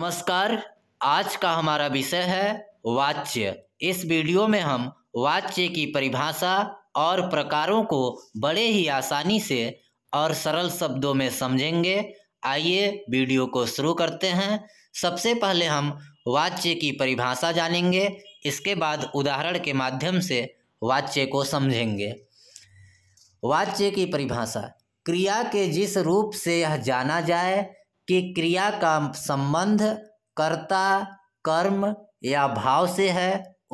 नमस्कार आज का हमारा विषय है वाच्य इस वीडियो में हम वाच्य की परिभाषा और प्रकारों को बड़े ही आसानी से और सरल शब्दों में समझेंगे आइए वीडियो को शुरू करते हैं सबसे पहले हम वाच्य की परिभाषा जानेंगे इसके बाद उदाहरण के माध्यम से वाच्य को समझेंगे वाच्य की परिभाषा क्रिया के जिस रूप से यह जाना जाए कि क्रिया का संबंध कर्ता कर्म या भाव से है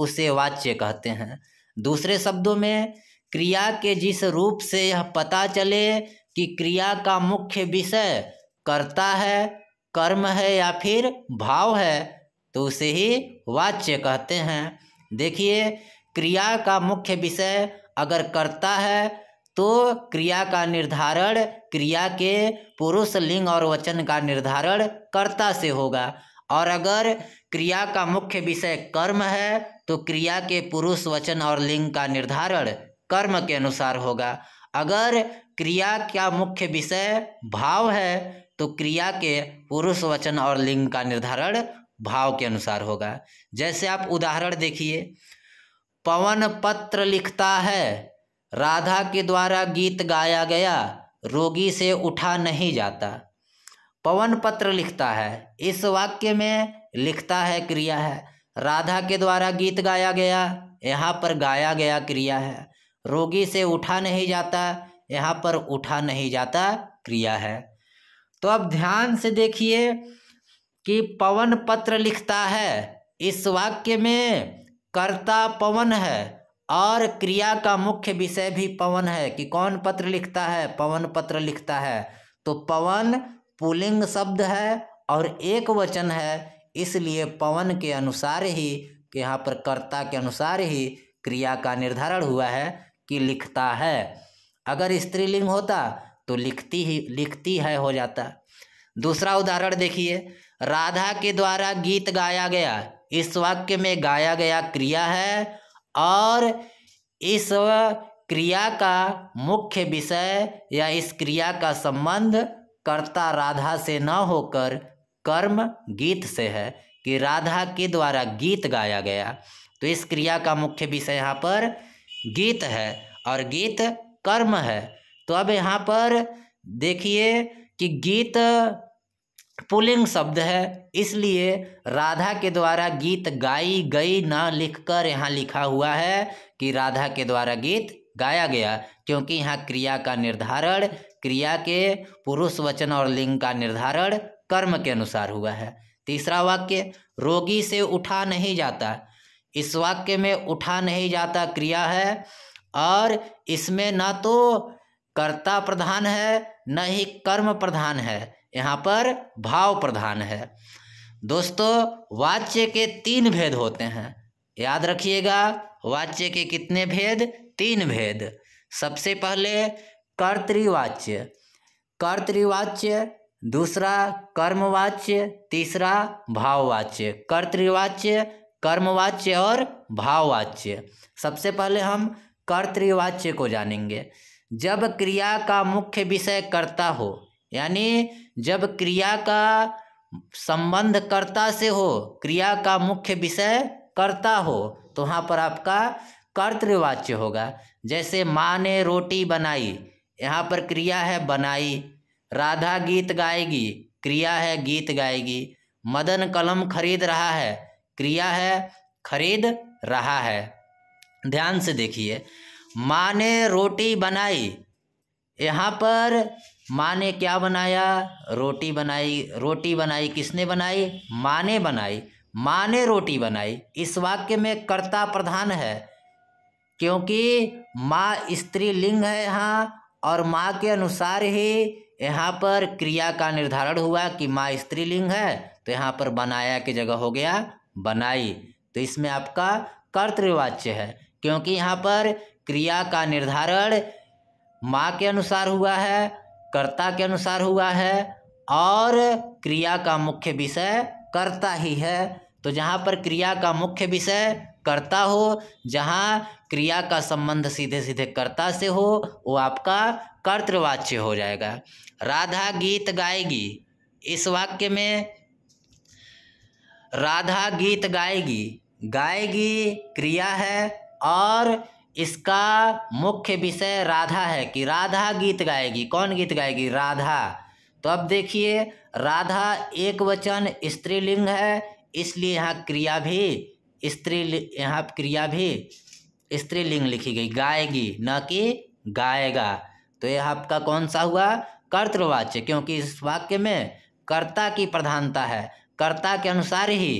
उसे वाच्य कहते हैं दूसरे शब्दों में क्रिया के जिस रूप से यह पता चले कि क्रिया का मुख्य विषय कर्ता है कर्म है या फिर भाव है तो उसे ही वाच्य कहते हैं देखिए क्रिया का मुख्य विषय अगर कर्ता है तो क्रिया का निर्धारण क्रिया के पुरुष लिंग और वचन का निर्धारण कर्ता से होगा और अगर क्रिया का मुख्य विषय कर्म है तो क्रिया के पुरुष वचन और लिंग का निर्धारण कर्म के अनुसार होगा अगर क्रिया का मुख्य विषय भाव है तो क्रिया के पुरुष वचन और लिंग का निर्धारण भाव के अनुसार होगा जैसे आप उदाहरण देखिए पवन पत्र लिखता है राधा के द्वारा गीत गाया गया रोगी से उठा नहीं जाता पवन पत्र लिखता है इस वाक्य में लिखता है क्रिया है राधा के द्वारा गीत गाया गया यहाँ पर गाया गया क्रिया है रोगी से उठा नहीं जाता यहाँ पर उठा नहीं जाता क्रिया है तो अब ध्यान से देखिए कि पवन पत्र लिखता है इस वाक्य में कर्ता पवन है और क्रिया का मुख्य विषय भी पवन है कि कौन पत्र लिखता है पवन पत्र लिखता है तो पवन पुलिंग शब्द है और एक वचन है इसलिए पवन के अनुसार ही कि यहाँ पर कर्ता के अनुसार ही क्रिया का निर्धारण हुआ है कि लिखता है अगर स्त्रीलिंग होता तो लिखती ही लिखती है हो जाता दूसरा उदाहरण देखिए राधा के द्वारा गीत गाया गया इस वाक्य में गाया गया क्रिया है और इस क्रिया का मुख्य विषय या इस क्रिया का संबंध कर्ता राधा से न होकर कर्म गीत से है कि राधा के द्वारा गीत गाया गया तो इस क्रिया का मुख्य विषय यहाँ पर गीत है और गीत कर्म है तो अब यहाँ पर देखिए कि गीत पुलिंग शब्द है इसलिए राधा के द्वारा गीत गाई गई ना लिखकर यहाँ लिखा हुआ है कि राधा के द्वारा गीत गाया गया क्योंकि यहाँ क्रिया का निर्धारण क्रिया के पुरुष वचन और लिंग का निर्धारण कर्म के अनुसार हुआ है तीसरा वाक्य रोगी से उठा नहीं जाता इस वाक्य में उठा नहीं जाता क्रिया है और इसमें ना तो कर्ता प्रधान है न ही कर्म प्रधान है यहाँ पर भाव प्रधान है दोस्तों वाच्य के तीन भेद होते हैं याद रखिएगा वाच्य के कितने भेद तीन भेद सबसे पहले कर्तृवाच्य कर्तृवाच्य दूसरा कर्मवाच्य तीसरा भाववाच्य कर्तृवाच्य कर्मवाच्य और भाववाच्य सबसे पहले हम कर्तृवाच्य को जानेंगे जब क्रिया का मुख्य विषय कर्ता हो यानी जब क्रिया का संबंध कर्ता से हो क्रिया का मुख्य विषय कर्ता हो तो वहाँ पर आपका कर्तृवाच्य होगा जैसे माँ ने रोटी बनाई यहाँ पर क्रिया है बनाई राधा गीत गाएगी क्रिया है गीत गाएगी मदन कलम खरीद रहा है क्रिया है खरीद रहा है ध्यान से देखिए माँ ने रोटी बनाई यहाँ पर माँ ने क्या बनाया रोटी बनाई रोटी बनाई किसने बनाई माँ ने बनाई माँ ने रोटी बनाई इस वाक्य में कर्ता प्रधान है क्योंकि माँ स्त्रीलिंग है यहाँ और माँ के अनुसार ही यहाँ पर क्रिया का निर्धारण हुआ कि माँ स्त्रीलिंग है तो यहाँ पर बनाया की जगह हो गया बनाई तो इसमें आपका कर्तवाच्य है क्योंकि यहाँ पर क्रिया का निर्धारण माँ के अनुसार हुआ है कर्ता के अनुसार हुआ है और क्रिया का मुख्य विषय कर्ता ही है तो जहाँ पर क्रिया का मुख्य विषय कर्ता हो जहाँ क्रिया का संबंध सीधे सीधे कर्ता से हो वो आपका कर्तवाच्य हो जाएगा राधा गीत गाएगी इस वाक्य में राधा गीत गाएगी गाएगी क्रिया है और इसका मुख्य विषय राधा है कि राधा गीत गाएगी कौन गीत गाएगी राधा तो अब देखिए राधा एक वचन स्त्रीलिंग है इसलिए यहाँ क्रिया भी स्त्री यहाँ क्रिया भी स्त्रीलिंग लिखी गई गाएगी न कि गाएगा तो यह आपका कौन सा हुआ कर्तवाच्य क्योंकि इस वाक्य में कर्ता की प्रधानता है कर्ता के अनुसार ही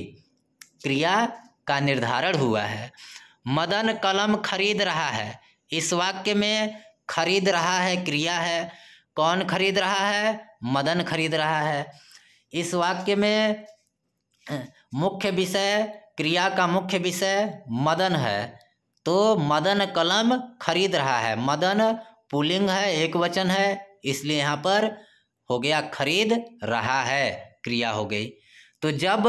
क्रिया का निर्धारण हुआ है मदन कलम खरीद रहा है इस वाक्य में खरीद रहा है क्रिया है कौन खरीद रहा है मदन खरीद रहा है इस वाक्य में मुख्य विषय क्रिया का मुख्य विषय मदन है तो मदन कलम खरीद रहा है मदन पुलिंग है एक वचन है इसलिए यहाँ पर हो गया खरीद रहा है क्रिया हो गई तो जब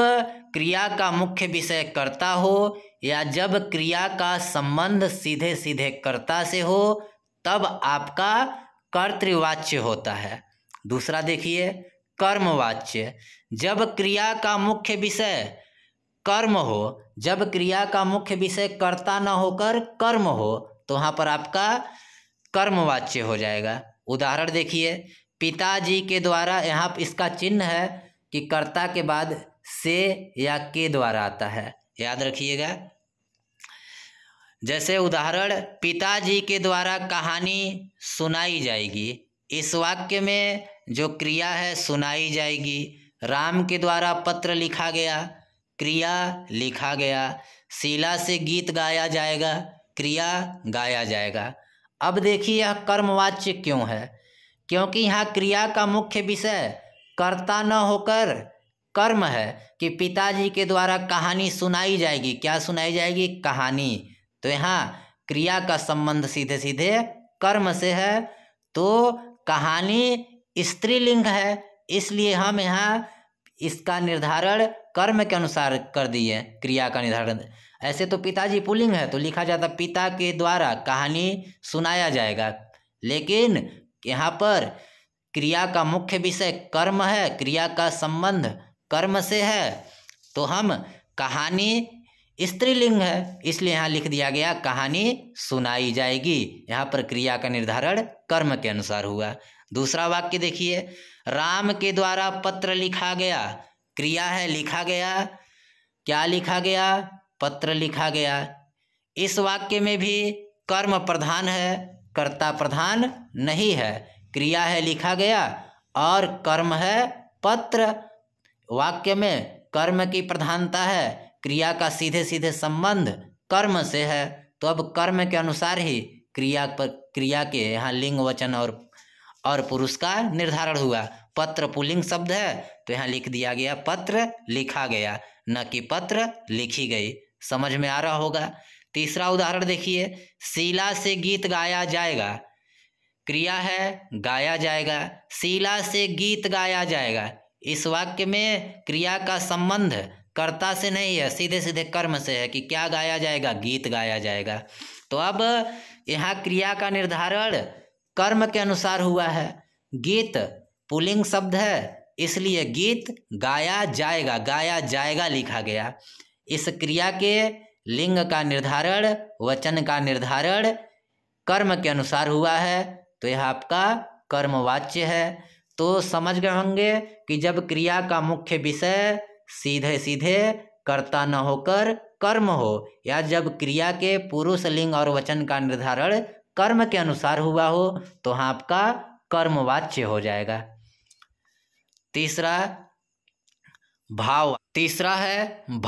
क्रिया का मुख्य विषय कर्ता हो या जब क्रिया का संबंध सीधे सीधे कर्ता से हो तब आपका कर्तृवाच्य होता है दूसरा देखिए कर्मवाच्य जब क्रिया का मुख्य विषय कर्म हो जब क्रिया का मुख्य विषय कर्ता न होकर कर्म हो तो वहाँ पर आपका कर्मवाच्य हो जाएगा उदाहरण देखिए पिताजी के द्वारा यहाँ इसका चिन्ह है कि कर्ता के बाद से या के द्वारा आता है याद रखिएगा जैसे उदाहरण पिताजी के द्वारा कहानी सुनाई जाएगी इस वाक्य में जो क्रिया है सुनाई जाएगी राम के द्वारा पत्र लिखा गया क्रिया लिखा गया शिला से गीत गाया जाएगा क्रिया गाया जाएगा अब देखिए यह कर्मवाच्य क्यों है क्योंकि यहाँ क्रिया का मुख्य विषय कर्ता न होकर कर्म है कि पिताजी के द्वारा कहानी सुनाई जाएगी क्या सुनाई जाएगी कहानी तो यहाँ क्रिया का संबंध सीधे सीधे कर्म से है तो कहानी स्त्रीलिंग है इसलिए हम यहाँ इसका निर्धारण कर्म के अनुसार कर दिए क्रिया का निर्धारण ऐसे तो पिताजी पुलिंग है तो लिखा जाता पिता के द्वारा कहानी सुनाया जाएगा लेकिन यहाँ पर क्रिया का मुख्य विषय कर्म है क्रिया का संबंध कर्म से है तो हम कहानी स्त्रीलिंग है इसलिए यहाँ लिख दिया गया कहानी सुनाई जाएगी यहाँ पर क्रिया का निर्धारण कर्म के अनुसार हुआ दूसरा वाक्य देखिए राम के द्वारा पत्र लिखा गया क्रिया है लिखा गया क्या लिखा गया पत्र लिखा गया इस वाक्य में भी कर्म प्रधान है कर्ता प्रधान नहीं है क्रिया है लिखा गया और कर्म है पत्र वाक्य में कर्म की प्रधानता है क्रिया का सीधे सीधे संबंध कर्म से है तो अब कर्म के अनुसार ही क्रिया पर क्रिया के यहाँ लिंग वचन और और पुरुष का निर्धारण हुआ पत्र पुलिंग शब्द है तो यहाँ लिख दिया गया पत्र लिखा गया न कि पत्र लिखी गई समझ में आ रहा होगा तीसरा उदाहरण देखिए शिला से गीत गाया जाएगा क्रिया है गाया जाएगा शिला से गीत गाया जाएगा इस वाक्य में क्रिया का संबंध कर्ता से नहीं है सीधे सीधे कर्म से है कि क्या गाया जाएगा गीत गाया जाएगा तो अब यहाँ क्रिया का निर्धारण कर्म के अनुसार हुआ है गीत पुलिंग शब्द है इसलिए गीत गाया जाएगा गाया जाएगा लिखा गया इस क्रिया के लिंग का निर्धारण वचन का निर्धारण कर्म के अनुसार हुआ है तो यह आपका कर्मवाच्य है तो समझ गए होंगे कि जब क्रिया का मुख्य विषय सीधे सीधे कर्ता न होकर कर्म हो या जब क्रिया के पुरुष लिंग और वचन का निर्धारण कर्म के अनुसार हुआ हो तो हाँ आपका कर्मवाच्य हो जाएगा तीसरा भाव तीसरा है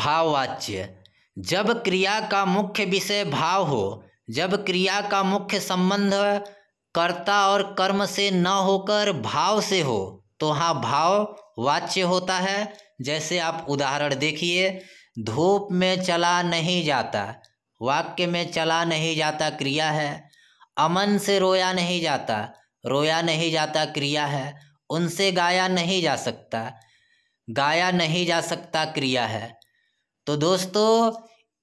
भाववाच्य जब क्रिया का मुख्य विषय भाव हो जब क्रिया का मुख्य संबंध कर्ता और कर्म से न होकर भाव से हो तो हाँ भाव वाच्य होता है जैसे आप उदाहरण देखिए धूप में चला नहीं जाता वाक्य में चला नहीं जाता क्रिया है अमन से रोया नहीं जाता रोया नहीं जाता क्रिया है उनसे गाया नहीं जा सकता गाया नहीं जा सकता क्रिया है तो दोस्तों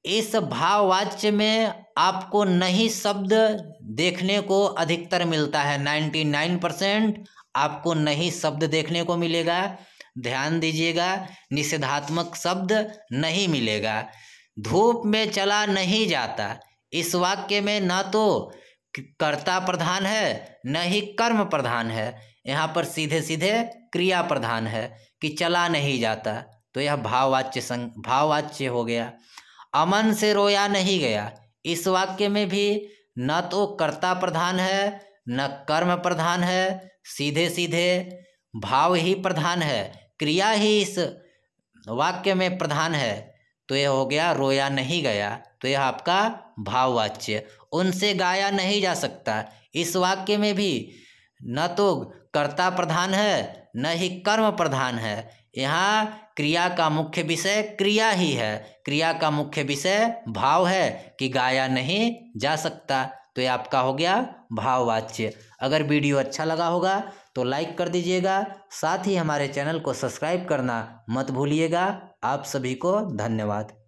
इस भाववाच्य में आपको नहीं शब्द देखने को अधिकतर मिलता है नाइन्टी नाइन परसेंट आपको नहीं शब्द देखने को मिलेगा ध्यान दीजिएगा निषेधात्मक शब्द नहीं मिलेगा धूप में चला नहीं जाता इस वाक्य में ना तो कर्ता प्रधान है न ही कर्म प्रधान है यहाँ पर सीधे सीधे क्रिया प्रधान है कि चला नहीं जाता तो यह भाववाच्य संग भाववाच्य हो गया अमन से रोया नहीं गया इस वाक्य में भी न तो कर्ता प्रधान है न कर्म प्रधान है सीधे सीधे भाव ही प्रधान है क्रिया ही इस वाक्य में प्रधान है तो यह हो गया रोया नहीं गया तो यह आपका भाववाच्य उनसे गाया नहीं जा सकता इस वाक्य में भी न तो कर्ता प्रधान है न ही कर्म प्रधान है यहाँ क्रिया का मुख्य विषय क्रिया ही है क्रिया का मुख्य विषय भाव है कि गाया नहीं जा सकता तो ये आपका हो गया भाववाच्य अगर वीडियो अच्छा लगा होगा तो लाइक कर दीजिएगा साथ ही हमारे चैनल को सब्सक्राइब करना मत भूलिएगा आप सभी को धन्यवाद